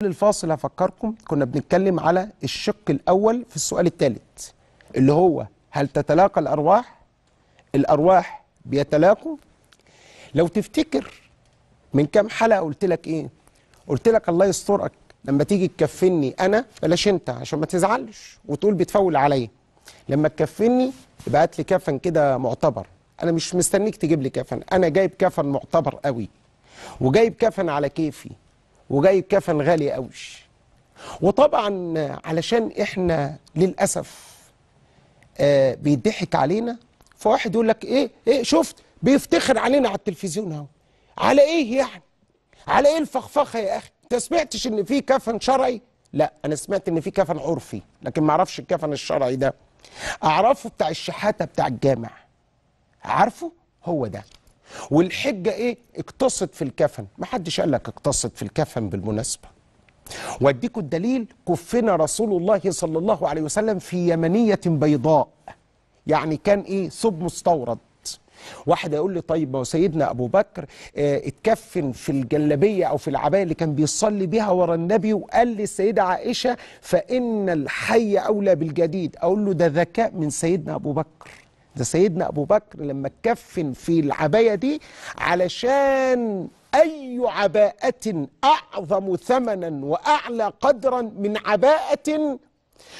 قبل الفاصل هفكركم كنا بنتكلم على الشق الأول في السؤال الثالث اللي هو هل تتلاقى الأرواح؟ الأرواح بيتلاقوا لو تفتكر من كام حلقة قلت لك إيه؟ قلت لك الله يسترك لما تيجي تكفني أنا بلاش أنت عشان ما تزعلش وتقول بتفول عليا لما تكفني ابعت لي كفن كده معتبر أنا مش مستنيك تجيب لي كفن أنا جايب كفن معتبر قوي وجايب كفن على كيفي وجايب كفن غالي قوي وطبعا علشان احنا للاسف آه بيضحك علينا فواحد يقول لك ايه ايه شفت بيفتخر علينا على التلفزيون اهو على ايه يعني على ايه الفخفخه يا اخي انت سمعتش ان في كفن شرعي لا انا سمعت ان في كفن عرفي لكن ما اعرفش الكفن الشرعي ده اعرفه بتاع الشحاته بتاع الجامع عارفه هو ده والحجه ايه اقتصد في الكفن ما حدش قال لك اقتصد في الكفن بالمناسبه واديكم الدليل كفنا رسول الله صلى الله عليه وسلم في يمنيه بيضاء يعني كان ايه ثوب مستورد واحد يقول لي طيب ما سيدنا ابو بكر اه اتكفن في الجلابيه او في العبايه اللي كان بيصلي بيها ورا النبي وقال للسيده عائشه فان الحي اولى بالجديد اقول له ده ذكاء من سيدنا ابو بكر ده سيدنا ابو بكر لما اتكفن في العبايه دي علشان اي عباءه اعظم ثمنا واعلى قدرا من عباءه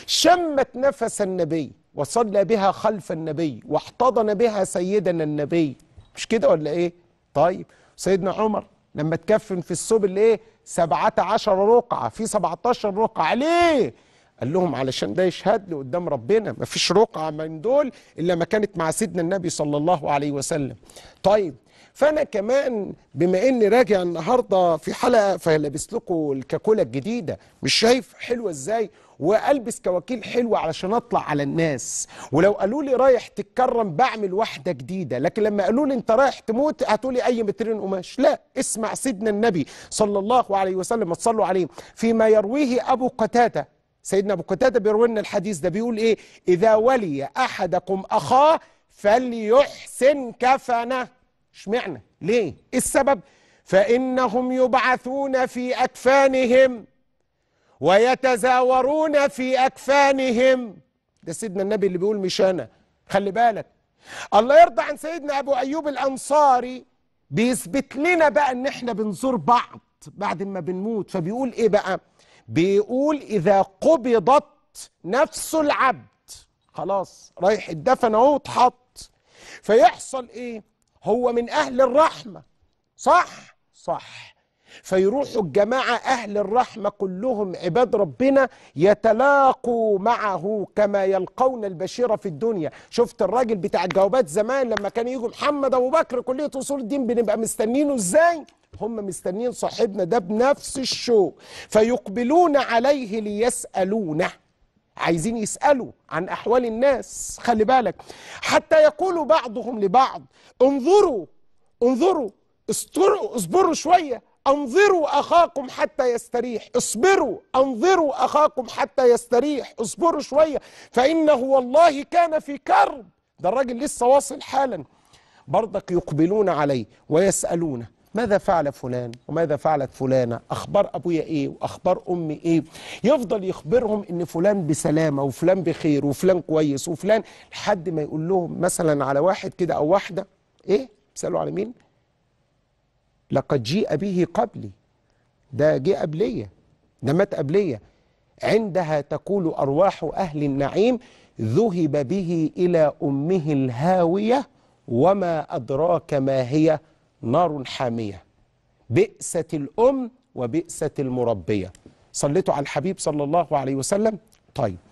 شمت نفس النبي وصلى بها خلف النبي واحتضن بها سيدنا النبي مش كده ولا ايه طيب سيدنا عمر لما اتكفن في الثوب اللي ايه سبعة عشر رقعة في سبعة عشر رقعة ليه قال لهم علشان ده يشهد لي قدام ربنا ما فيش رقعة من دول إلا ما كانت مع سيدنا النبي صلى الله عليه وسلم طيب فأنا كمان بما إني راجع النهاردة في حلقة فلابس لكم الكاكولا الجديدة مش شايف حلوة إزاي والبس كواكيل حلوه علشان اطلع على الناس ولو قالوا لي رايح تتكرم بعمل واحده جديده لكن لما قالوا لي انت رايح تموت هتقولي اي مترين قماش لا اسمع سيدنا النبي صلى الله عليه وسلم تصلوا عليه فيما يرويه ابو قتاده سيدنا أبو قتادة بيروي لنا الحديث ده بيقول إيه إذا ولي أحدكم أخاه فليحسن كفنه اشمعنى ليه إيه السبب فإنهم يبعثون في أكفانهم ويتزاورون في أكفانهم ده سيدنا النبي اللي بيقول مش أنا خلي بالك الله يرضى عن سيدنا أبو أيوب الأنصاري بيثبت لنا بقى إن إحنا بنزور بعض بعد ما بنموت فبيقول إيه بقى بيقول إذا قبضت نفس العبد خلاص رايح الدفن اهو اتحط فيحصل ايه هو من اهل الرحمه صح صح فيروحوا الجماعة أهل الرحمة كلهم عباد ربنا يتلاقوا معه كما يلقون البشيرة في الدنيا شفت الراجل بتاع الجوابات زمان لما كان يجوا محمد أبو بكر كلية أصول الدين بنبقى مستنينه إزاي هم مستنين صاحبنا ده بنفس الشوق فيقبلون عليه ليسألونه عايزين يسألوا عن أحوال الناس خلي بالك حتى يقولوا بعضهم لبعض انظروا انظروا اصبروا شوية انظروا اخاكم حتى يستريح اصبروا انظروا اخاكم حتى يستريح اصبروا شويه فانه والله كان في كرب ده الراجل لسه واصل حالا برضك يقبلون عليه ويسالونه ماذا فعل فلان وماذا فعلت فلانة أخبار أبويا إيه وأخبار أمي إيه يفضل يخبرهم إن فلان بسلامة وفلان بخير وفلان كويس وفلان لحد ما يقول لهم مثلا على واحد كده أو واحدة إيه بيسألوا على مين لقد جيء به قبلي ده جه قبلية ده مات قبلية عندها تقول أرواح أهل النعيم ذهب به إلى أمه الهاوية وما أدراك ما هي نار حامية بئست الأم وبئست المربية صليتوا على الحبيب صلى الله عليه وسلم طيب